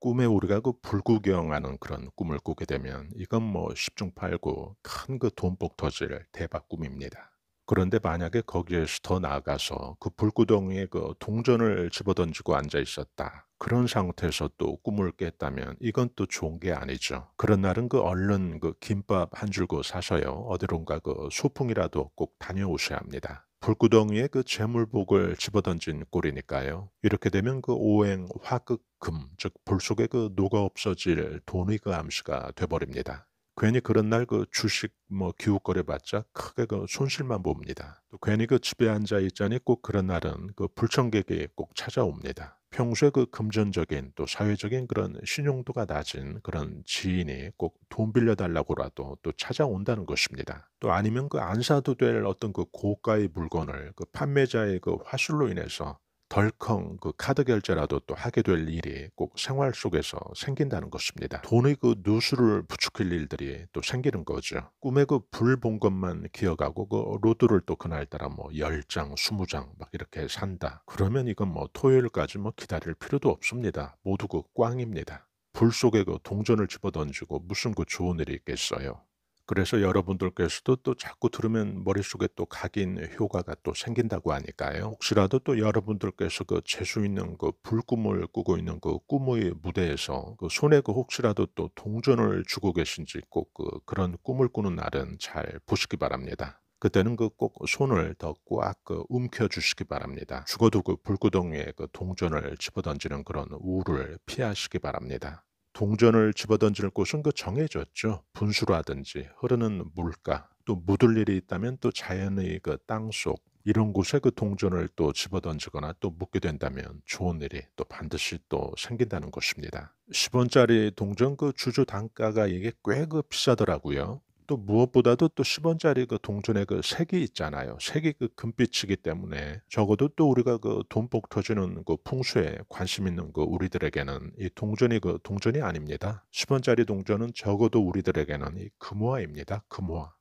꿈에 우리가 그 불구경하는 그런 꿈을 꾸게 되면 이건 뭐 십중팔구 큰 그 돈복 터질 대박 꿈입니다. 그런데 만약에 거기에서 더 나아가서 그 불구덩이에 그 동전을 집어던지고 앉아 있었다. 그런 상태에서 또 꿈을 깼다면 이건 또 좋은 게 아니죠. 그런 날은 그 얼른 그 김밥 한 줄고 사서요. 어디론가 그 소풍이라도 꼭 다녀오셔야 합니다. 불구덩이에 그 재물복을 집어던진 꼴이니까요. 이렇게 되면 그 오행 화극금 즉불속에그 녹아 없어질 돈의 그 암시가 돼버립니다. 괜히 그런 날 그 주식 뭐 기웃거려 봤자 크게 그 손실만 봅니다. 또 괜히 그 집에 앉아 있자니 꼭 그런 날은 그 불청객이 꼭 찾아옵니다. 평소에 그 금전적인 또 사회적인 그런 신용도가 낮은 그런 지인이 꼭 돈 빌려달라고라도 또 찾아온다는 것입니다. 또 아니면 그안 사도 될 어떤 그 고가의 물건을 그 판매자의 그 화술로 인해서 덜컹 그 카드 결제라도 또 하게 될 일이 꼭 생활 속에서 생긴다는 것입니다. 돈의 그 누수를 부추길 일들이 또 생기는 거죠. 꿈에 그 불 본 것만 기억하고 그 로드를 또 그날따라 뭐 10장, 20장 막 이렇게 산다. 그러면 이건 뭐 토요일까지 뭐 기다릴 필요도 없습니다. 모두 그 꽝입니다. 불 속에 그 동전을 집어던지고 무슨 그 좋은 일이 있겠어요. 그래서 여러분들께서도 또 자꾸 들으면 머릿속에 또 각인 효과가 또 생긴다고 하니까요. 혹시라도 또 여러분들께서 그 재수 있는 그 불꿈을 꾸고 있는 그 꿈의 무대에서 그 손에 그 혹시라도 또 동전을 주고 계신지 꼭 그 그런 꿈을 꾸는 날은 잘 보시기 바랍니다. 그때는 그 꼭 손을 더 꽉 그 움켜주시기 바랍니다. 죽어도 그 불구덩이에 그 동전을 집어던지는 그런 우를 피하시기 바랍니다. 동전을 집어던질 곳은 그 정해졌죠. 분수라든지 흐르는 물가 또 묻을 일이 있다면 또 자연의 그 땅속 이런 곳에 그 동전을 또 집어던지거나 또 묻게 된다면 좋은 일이 또 반드시 또 생긴다는 것입니다. 10원짜리 동전 그 주주 단가가 이게 꽤 그 비싸더라고요. 또 무엇보다도 또 10원짜리 그 동전의 그 색이 있잖아요. 색이 그 금빛이기 때문에 적어도 또 우리가 그 돈복 터지는 그 풍수에 관심 있는 그 우리들에게는 이 동전이 그 동전이 아닙니다. 10원짜리 동전은 적어도 우리들에게는 이 금화입니다. 금화.